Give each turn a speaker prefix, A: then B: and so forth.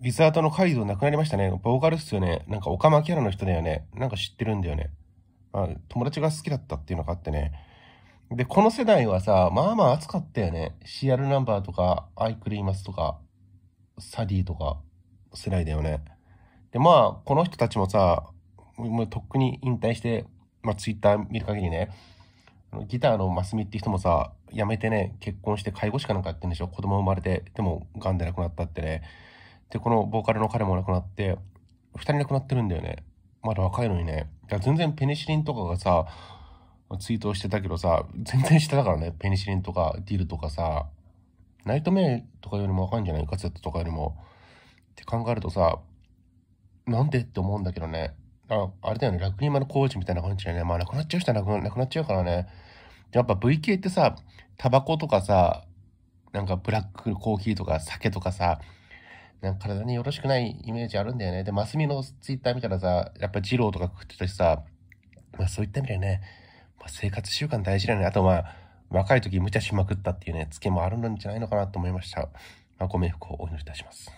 A: ビザートのカイド亡くなりましたね。ボーカルっすよね。なんかオカマキャラの人だよね。なんか知ってるんだよね。まあ、友達が好きだったっていうのがあってね。で、この世代はさ、まあまあ暑かったよね。CR ナンバーとか、アイクリーマスとか、サディとか、世代だよね。で、まあ、この人たちもさ、もうとっくに引退して、まあ、ツイッター見る限りね、ギターのマスミって人もさ、辞めてね、結婚して介護士かなんかやってんでしょ子供生まれて、でも、癌で亡くなったってね。で、このボーカルの彼も亡くなって、2人亡くなってるんだよね。まだ若いのにね。いや、全然ペニシリンとかがさ、ツイートしてたけどさ、全然下だからね、ペニシリンとかディルとかさ、ナイトメイとかよりも若いんじゃないガゼットとかよりも。って考えるとさ、なんでって思うんだけどね。ああれだよね、ラクリマのコーチみたいな感じでね、まあ、なくなっちゃう人は亡くなくなっちゃうからね。やっぱ V 系ってさ、タバコとかさ、なんかブラックコーヒーとか酒とかさ、なんか体によろしくないイメージあるんだよね。で、マスミのツイッター見たらさ、やっぱ二郎とか食ってたしさ、まあそういった意味でね、まあ、生活習慣大事だよね。あとまあ、若い時無茶しまくったっていうね、ツケもあるんじゃないのかなと思いました。まあ、ご冥福をお祈りいたします。